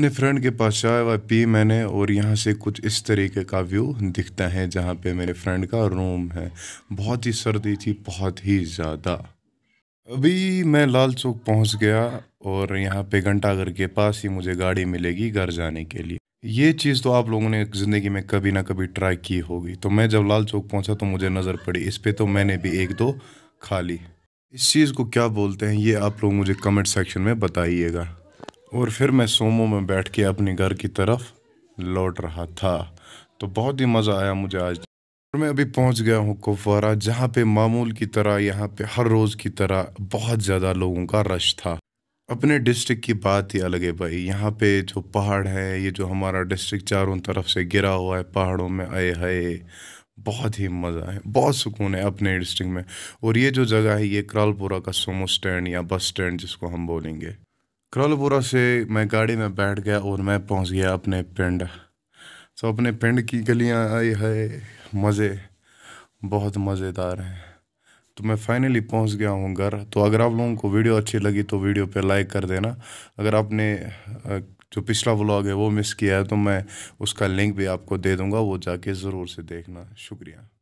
अपने फ्रेंड के पास चाय वाय पी मैंने और यहाँ से कुछ इस तरीके का व्यू दिखता है जहाँ पे मेरे फ्रेंड का रूम है बहुत ही सर्दी थी बहुत ही ज़्यादा अभी मैं लाल चौक पहुँच गया और यहाँ पे घंटाघर के पास ही मुझे गाड़ी मिलेगी घर जाने के लिए ये चीज़ तो आप लोगों ने ज़िंदगी में कभी ना कभी ट्राई की होगी तो मैं जब लाल चौक पहुँचा तो मुझे नज़र पड़ी इस पर तो मैंने भी एक दो खा ली इस चीज़ को क्या बोलते हैं ये आप लोग मुझे कमेंट सेक्शन में बताइएगा और फिर मैं सोमो में बैठ के अपने घर की तरफ लौट रहा था तो बहुत ही मज़ा आया मुझे आज और मैं अभी पहुंच गया हूं कुपवारा जहां पे मामूल की तरह यहां पे हर रोज़ की तरह बहुत ज़्यादा लोगों का रश था अपने डिस्ट्रिक्ट की बात ही अलग है भाई यहाँ पे जो पहाड़ है ये जो हमारा डिस्ट्रिक्ट चारों तरफ से गिरा हुआ है पहाड़ों में आए हाय बहुत ही मज़ा है बहुत सुकून है अपने डिस्ट्रिक्ट में और ये जो जगह है ये करालपुरा का सोमो स्टैंड या बस स्टैंड जिसको हम बोलेंगे करौलपुरा से मैं गाड़ी में बैठ गया और मैं पहुंच गया अपने पिंड तो अपने पिंड की गलियां आई है मज़े बहुत मज़ेदार हैं तो मैं फाइनली पहुंच गया हूं घर तो अगर आप लोगों को वीडियो अच्छी लगी तो वीडियो पे लाइक कर देना अगर आपने जो पिछला व्लॉग है वो मिस किया है तो मैं उसका लिंक भी आपको दे दूंगा वो जाके ज़रूर से देखना शुक्रिया